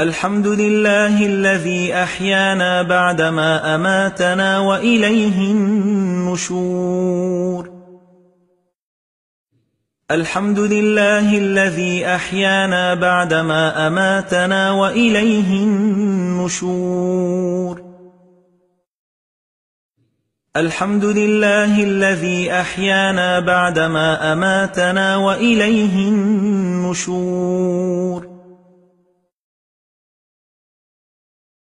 الحمد لله الذي أحيانا بعدما أماتنا وإليه النشور الحمد لله الذي أحيانا بعدما أماتنا وإليه النشور الحمد لله الذي أحيانا بعدما أماتنا وإليه النشور